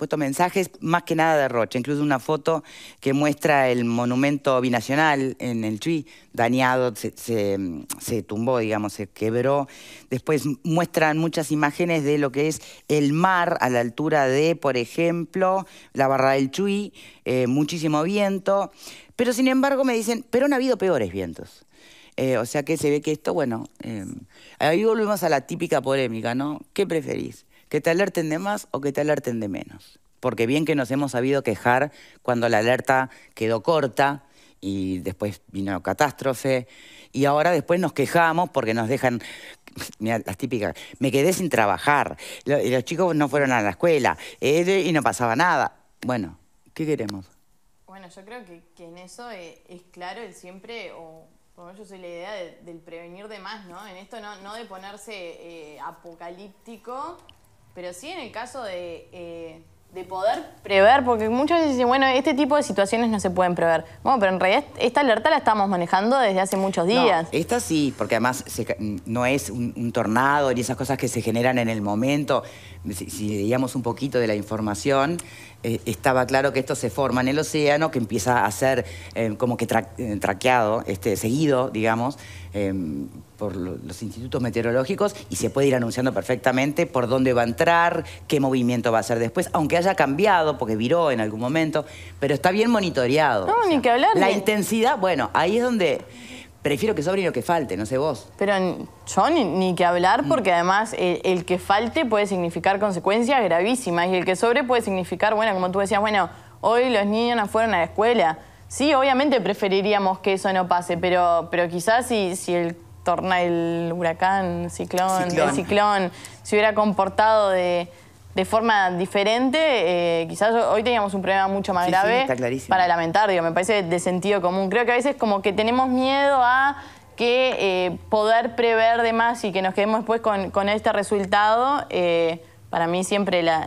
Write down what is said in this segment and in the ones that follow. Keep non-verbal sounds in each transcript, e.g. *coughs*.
puesto mensajes, más que nada de Rocha, incluso una foto que muestra el monumento binacional en el Chuy, dañado, se, tumbó, digamos, se quebró. Después muestran muchas imágenes de lo que es el mar a la altura de, por ejemplo, la barra del Chui eh, muchísimo viento, pero sin embargo me dicen, pero ¿no ha habido peores vientos. Eh, o sea que se ve que esto, bueno, eh, ahí volvemos a la típica polémica, ¿no? ¿Qué preferís? que te alerten de más o que te alerten de menos. Porque bien que nos hemos sabido quejar cuando la alerta quedó corta y después vino catástrofe y ahora después nos quejamos porque nos dejan *laughs* las típicas, me quedé sin trabajar, los chicos no fueron a la escuela eh, y no pasaba nada. Bueno, ¿qué queremos? Bueno, yo creo que, en eso eh, es, claro el siempre, o por lo menos yo soy la idea del prevenir de más, ¿no? En esto no, no de ponerse eh, apocalíptico pero sí en el caso eh, de, poder prever, porque muchas veces dicen, bueno, este tipo de situaciones no se pueden prever. Bueno, pero en realidad esta alerta la estamos manejando desde hace muchos días. esta sí, porque además no es un, tornado ni esas cosas que se generan en el momento. Si, si leíamos un poquito de la información, eh, estaba claro que esto se forma en el océano, que empieza a ser eh, como que eh, traqueado, este, seguido, digamos, em, por los institutos meteorológicos y se puede ir anunciando perfectamente por dónde va a entrar, qué movimiento va a hacer después, aunque haya cambiado, porque viró en algún momento, pero está bien monitoreado. No, ni que hablar. La intensidad, bueno, ahí es donde Prefiero que sobre y que falte, no sé vos. Pero yo ni, que hablar mm. porque además el, que falte puede significar consecuencias gravísimas y el que sobre puede significar, bueno, como tú decías, bueno, hoy los niños no fueron a la escuela. Sí, obviamente preferiríamos que eso no pase, pero, pero quizás si, si el torna, el huracán, ciclón, ciclón, el ciclón se hubiera comportado de de forma diferente, eh, quizás hoy teníamos un problema mucho más grave para lamentar, digo, me parece de sentido común. Creo que a veces como que tenemos miedo a que eh, poder prever de más y que nos quedemos después con, este resultado, eh, para mí siempre la,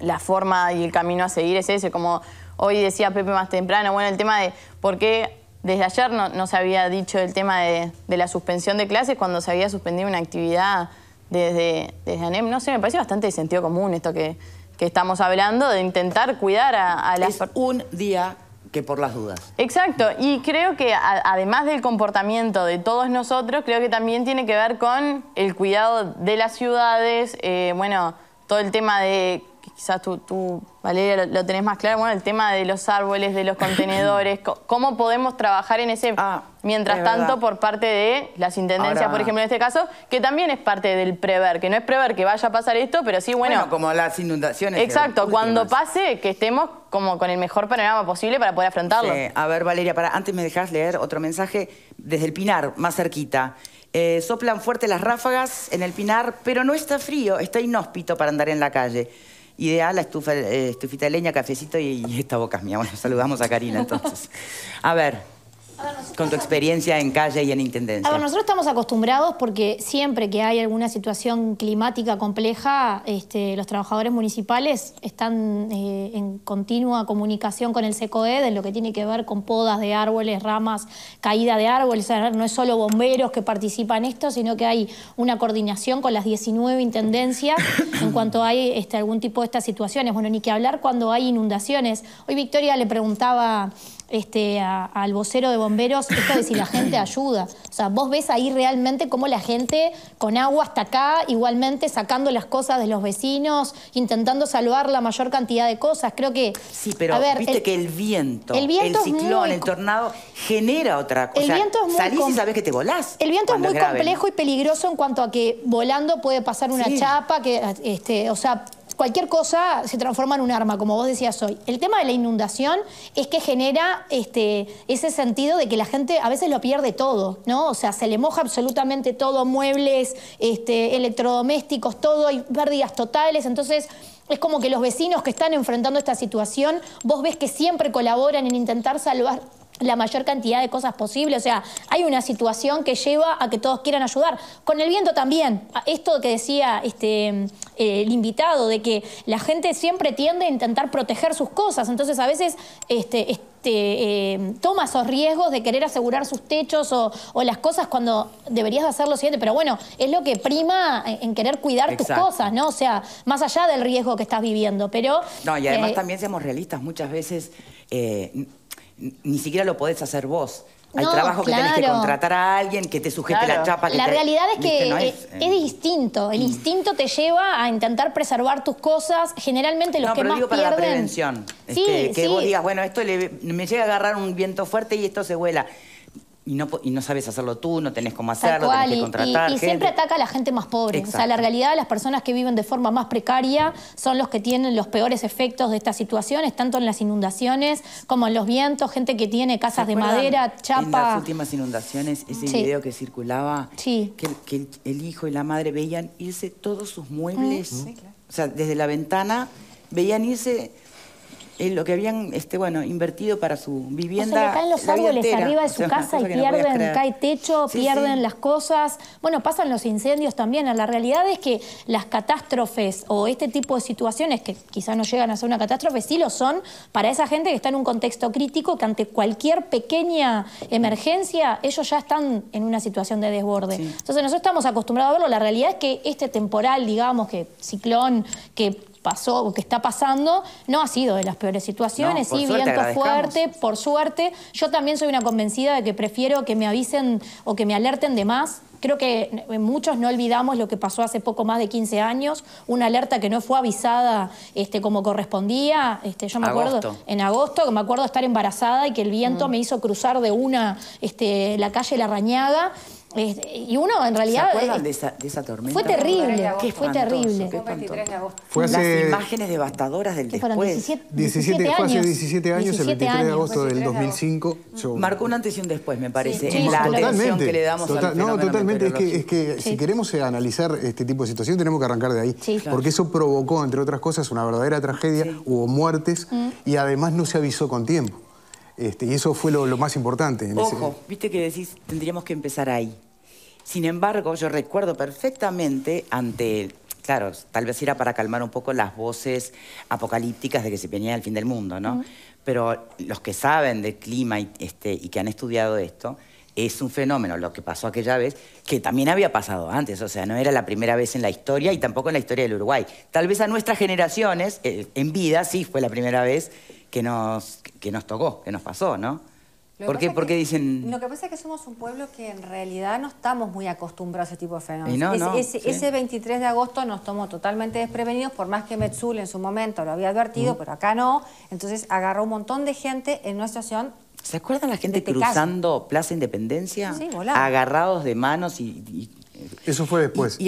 la, forma y el camino a seguir es ese, como hoy decía Pepe más temprano, bueno, el tema de por qué desde ayer no, no se había dicho el tema de, de la suspensión de clases cuando se había suspendido una actividad desde, desde ANEM, no sé, me parece bastante de sentido común esto que, que estamos hablando, de intentar cuidar a, las... Es un día que por las dudas. Exacto, y creo que además del comportamiento de todos nosotros, creo que también tiene que ver con el cuidado de las ciudades, eh, bueno, todo el tema de quizás tú, Valeria, lo, tenés más claro, bueno, el tema de los árboles, de los *coughs* contenedores, cómo podemos trabajar en ese, ah, mientras tanto, por parte de las intendencias, por ejemplo, en este caso, que también es parte del prever, que no es prever que vaya a pasar esto, pero sí, bueno... Bueno, como las inundaciones. Exacto, cuando pase, que estemos como con el mejor panorama posible para poder afrontarlo. A ver, Valeria, para, antes me dejas leer otro mensaje desde el Pinar, más cerquita. Eh, soplan fuerte las ráfagas en el Pinar, pero no está frío, está inhóspito para andar en la calle ideal la estufa, eh, estufita de leña, cafecito y, y esta boca es mía. Bueno, saludamos a Karina entonces. A ver con tu experiencia en calle y en intendencia. A nosotros estamos acostumbrados porque siempre que hay alguna situación climática compleja, este, los trabajadores municipales están eh, en continua comunicación con el SECOED en lo que tiene que ver con podas de árboles, ramas, caída de árboles. no es solo bomberos que participan en esto, sino que hay una coordinación con las 19 intendencias *coughs* en cuanto hay este, algún tipo de estas situaciones. Bueno, ni que hablar cuando hay inundaciones. Hoy Victoria le preguntaba este, al vocero de bomberos esto de si la gente ayuda. O sea, vos ves ahí realmente cómo la gente con agua hasta acá, igualmente sacando las cosas de los vecinos, intentando salvar la mayor cantidad de cosas. Creo que. Sí, pero a ver, viste que el viento, el, viento el ciclón, el tornado, genera otra cosa. El viento es muy Salís y que te volás. El viento es muy complejo y peligroso en cuanto a que volando puede pasar una chapa, que, este, o sea, cualquier cosa se transforma en un arma, como vos decías hoy. El tema de la inundación es que genera este, ese sentido de que la gente a veces lo pierde todo, ¿no? O sea, se le moja absolutamente todo, muebles, este, electrodomésticos, todo, hay pérdidas totales, entonces... Es como que los vecinos que están enfrentando esta situación, vos ves que siempre colaboran en intentar salvar la mayor cantidad de cosas posible. O sea, hay una situación que lleva a que todos quieran ayudar. Con el viento también. Esto que decía este, eh, el invitado, de que la gente siempre tiende a intentar proteger sus cosas. Entonces, a veces este, este, eh, toma esos riesgos de querer asegurar sus techos o, las cosas cuando deberías hacer lo siguiente. Pero bueno, es lo que prima en, querer cuidar tus cosas, ¿no? O sea, más allá del riesgo que estás viviendo. Pero. No, y además eh, también seamos realistas. Muchas veces ni siquiera lo podés hacer vos. Hay trabajo que tenés que contratar a alguien que te sujete la chapa. la realidad es que eh, es, eh, distinto. El mm. instinto te lleva a intentar preservar tus cosas. Generalmente los no, que pero más digo para la prevención. Este, que vos digas, bueno, esto me llega a agarrar un viento fuerte y esto se vuela y no, y sabes hacerlo tú, no tenés cómo hacerlo, tenés que contratar. Y, siempre ataca a la gente más pobre. O sea, la realidad, las personas que viven de forma más precaria son los que tienen los peores efectos de estas situaciones, tanto en las inundaciones como en los vientos, gente que tiene casas de madera, chapa. En las últimas inundaciones, ese video que circulaba, que, el hijo y la madre veían irse todos sus muebles. Mm. O sea, desde la ventana veían irse eh, lo que habían este, bueno, invertido para su vivienda. O sea, caen los árboles arriba de su *laughs* casa y pierden, cae techo, pierden las cosas. Bueno, pasan los incendios también. La realidad es que las catástrofes o este tipo de situaciones, que quizás no llegan a ser una catástrofe, sí lo son para esa gente que está en un contexto crítico, que ante cualquier pequeña emergencia, ellos ya están en una situación de desborde. Entonces, nosotros estamos acostumbrados a verlo. La realidad es que este temporal, digamos, que ciclón, que pasó o que está pasando no ha sido de las peores situaciones, sí, viento fuerte, por suerte. Yo también soy una convencida de que prefiero que me avisen o que me alerten de más Creo que muchos no olvidamos lo que pasó hace poco más de 15 años, una alerta que no fue avisada este, como correspondía. Este, yo me acuerdo en agosto, que me acuerdo estar embarazada y que el viento mm. me hizo cruzar de una este, la calle La Rañada y uno en realidad... ¿Se eh, de esa, tormenta? Fue terrible, que fue terrible. Fue, Las imágenes devastadoras del después. 17, 17, hace 17 años, el 23 de agosto del 2005. Marcó un antes y un después, me parece, No, totalmente, es que, si queremos analizar este tipo de situación tenemos que arrancar de ahí. Porque eso provocó, entre otras cosas, una verdadera tragedia, hubo muertes mm. y además no se avisó con tiempo. Este, y eso fue lo, más importante. Ojo, viste que decís, tendríamos que empezar ahí. Sin embargo, yo recuerdo perfectamente ante, claro, tal vez era para calmar un poco las voces apocalípticas de que se venía el fin del mundo, ¿no? Pero los que saben del clima este, y que han estudiado esto, es un fenómeno, lo que pasó aquella vez, que también había pasado antes, o sea, no era la primera vez en la historia y tampoco en la historia del Uruguay. Tal vez a nuestras generaciones, eh, en vida sí fue la primera vez que nos, que nos tocó, que nos pasó, ¿no? ¿Por qué? Porque dicen...? Lo que pasa es que somos un pueblo que en realidad no estamos muy acostumbrados a ese tipo de fenómenos. ese, 23 de agosto nos tomó totalmente desprevenidos, por más que Metzul en su momento lo había advertido, pero acá no. Entonces agarró un montón de gente en nuestra situación... ¿Se acuerdan la gente este cruzando Plaza Independencia? Sí, volá. Agarrados de manos y eso fue después. a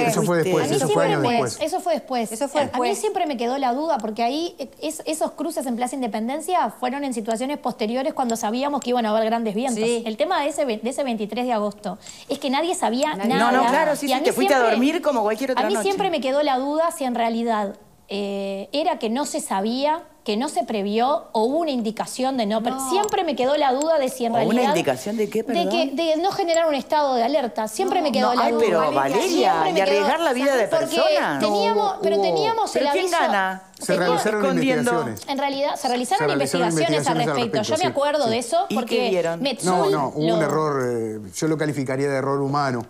eso, fue después. eso fue después. Eso fue después. A mí siempre me quedó la duda porque ahí esos cruces en Plaza Independencia fueron en situaciones posteriores cuando sabíamos que iban a haber grandes vientos. El tema de ese, de ese 23 de agosto es que nadie sabía nada. No, no, claro, sí, te fuiste a dormir como cualquier otra A mí siempre me quedó la duda si en realidad eh, era que no se sabía, que no se previó o hubo una indicación de no. Siempre me quedó la duda de si en realidad. ¿Una indicación de qué, De, que, de no generar un estado de alerta. Siempre me quedó la la ay, duda. Pero Valeria, y arriesgar la vida de personas. Teníamos, pero teníamos el quién aviso. Se realizaron investigaciones. En realidad, se realizaron, investigaciones, al respecto. yo me acuerdo de eso porque Metzul No, no, hubo un error, eh, yo lo calificaría de error humano,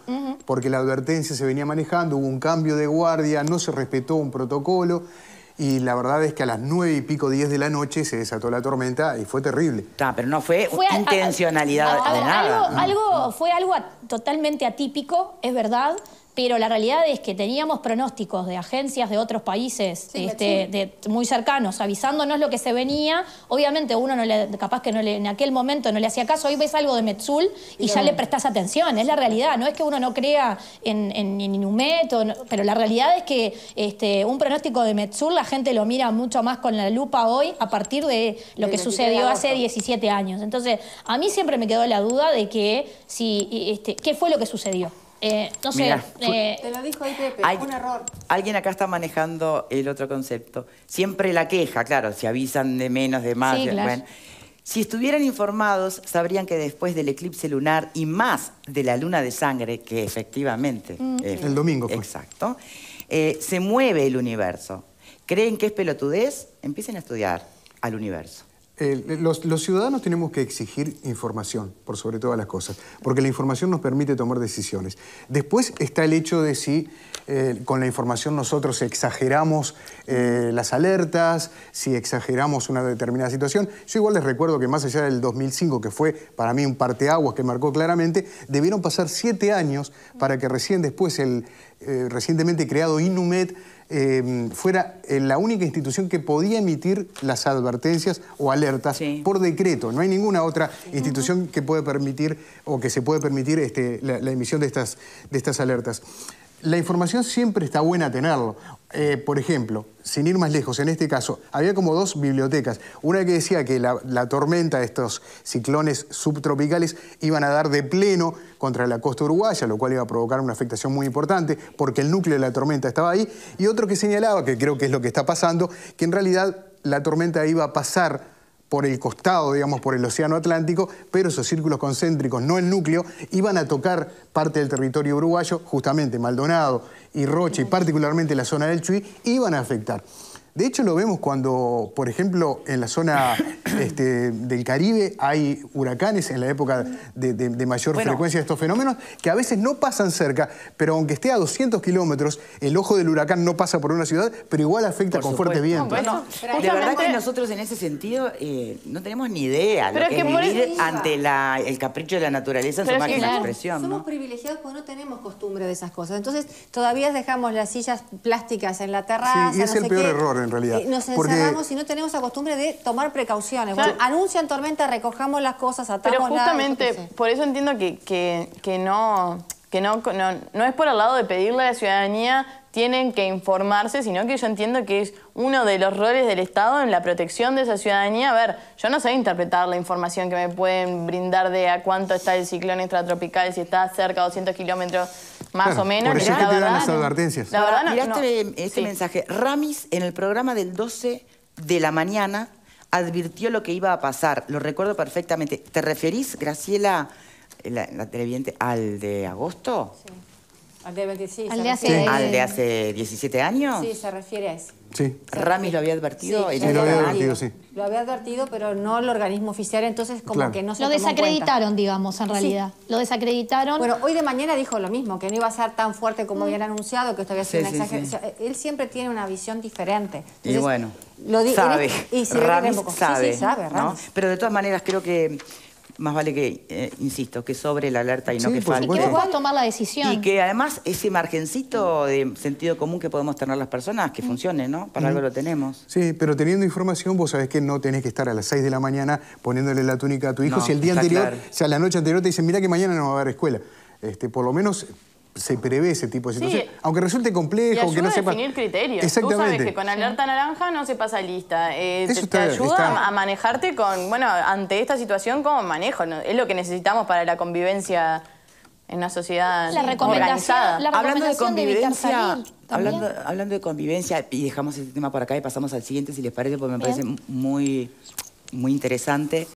porque la advertencia se venía manejando, hubo un cambio de guardia, no se respetó un protocolo. Y la verdad es que a las nueve y pico, diez de la noche se desató la tormenta y fue terrible. Ah, pero no fue, intencionalidad de nada. Algo, Fue algo totalmente atípico, es verdad pero la realidad es que teníamos pronósticos de agencias de otros países este, muy cercanos avisándonos lo que se venía. Obviamente uno no le, capaz que en aquel momento no le hacía caso, hoy ves algo de Metzul y ya le prestas atención, es la realidad, no es que uno no crea en, en, pero la realidad es que este, un pronóstico de Metzul la gente lo mira mucho más con la lupa hoy a partir de lo que sucedió hace 17 años. Entonces, a mí siempre me quedó la duda de que si, este, qué fue lo que sucedió. Eh, eh te lo dijo ahí hay, un error. Alguien acá está manejando el otro concepto. Siempre la queja, claro, si avisan de menos, de más. de, bueno. Si estuvieran informados, sabrían que después del eclipse lunar y más de la luna de sangre, que efectivamente. Mm, el domingo. Exacto. Eh, se mueve el universo. ¿Creen que es pelotudez? Empiecen a estudiar al universo los, ciudadanos tenemos que exigir información, por sobre todas las cosas, porque la información nos permite tomar decisiones. Después está el hecho de si eh, con la información nosotros exageramos eh, las alertas, si exageramos una determinada situación. Yo igual les recuerdo que más allá del 2005, que fue para mí un parteaguas que marcó claramente, debieron pasar siete años para que recién después el eh, recientemente creado INUMED Em, fuera eh, la única institución que podía emitir las advertencias o alertas por decreto. No hay ninguna otra institución que puede permitir o que se puede permitir este, la, emisión de estas, de estas alertas. La información siempre está buena tenerlo. Eh, por ejemplo, sin ir más lejos, en este caso, había como dos bibliotecas. Una que decía que la, la tormenta de estos ciclones subtropicales iban a dar de pleno contra la costa uruguaya, lo cual iba a provocar una afectación muy importante porque el núcleo de la tormenta estaba ahí. Y otro que señalaba, que creo que es lo que está pasando, que en realidad la tormenta iba a pasar por el costado, digamos, por el Océano Atlántico, pero esos círculos concéntricos, no el núcleo, iban a tocar parte del territorio uruguayo, justamente Maldonado y Roche, y particularmente la zona del Chuy, iban a afectar. De hecho, lo vemos cuando, por ejemplo, en la zona *coughs* este, del Caribe hay huracanes en la época de, mayor frecuencia de estos fenómenos, que a veces no pasan cerca, pero aunque esté a 200 kilómetros, el ojo del huracán no pasa por una ciudad, pero igual afecta con fuerte viento. bueno, de verdad que nosotros en ese sentido eh, no tenemos ni idea pero es, ante el capricho de la naturaleza en su máxima expresión. Somos privilegiados porque no tenemos costumbre de esas cosas. Entonces, todavía dejamos las sillas plásticas en la terraza. Sí, y es el peor error en realidad. Nos encerramos y no tenemos la costumbre de tomar precauciones. anuncian tormenta, recojamos las cosas, atamos Pero justamente, por eso entiendo que, que, no que no, no, es por el lado de pedirle a la ciudadanía tienen que informarse, sino que yo entiendo que es uno de los roles del Estado en la protección de esa ciudadanía. A ver, yo no sé interpretar la información que me pueden brindar de a cuánto está el ciclón extratropical, si está cerca de 200 kilómetros más o menos. Por eso que te las advertencias. La verdad no, este mensaje. Ramis, en el programa del 12 de la mañana, advirtió lo que iba a pasar. Lo recuerdo perfectamente. ¿Te referís, Graciela, la, televidente, al de agosto? Al de hace, 17 años. Sí, se refiere a eso. Sí. Rami lo había advertido. Sí, lo había advertido, sí. Lo había advertido, pero no el organismo oficial, entonces como que no se Lo desacreditaron, digamos, en realidad. Lo desacreditaron. Bueno, hoy de mañana dijo lo mismo, que no iba a ser tan fuerte como habían anunciado, que esto había sido una exageración. Eh, él siempre tiene una visión diferente. y bueno, lo sabe. Este- y se Rami Sí, sabe. sabe Pero de todas maneras creo que más vale que, eh, insisto, que sobre la alerta y no que falte. Y que vos tomar la decisión. Y que además ese margencito de sentido común que podemos tener las personas, que mm. funcione, ¿no? Para algo mm. lo tenemos. Sí, pero teniendo información, vos sabés que no tenés que estar a las 6 de la mañana poniéndole la túnica a tu hijo si el día anterior, o si la noche anterior te dicen, mira que mañana no va a haber escuela. Este, por lo menos se prevé ese tipo de situación, aunque resulte complejo, aunque no sepa. definir criterios. Tú sabes que con alerta naranja no se pasa lista. Eh, te, ayuda a manejarte con, bueno, ante esta situación, ¿cómo manejo? Es lo que necesitamos para la convivencia en una sociedad la organizada. hablando de convivencia, hablando, de convivencia, y dejamos este tema por acá y pasamos al siguiente, si les parece, porque me parece muy, muy interesante.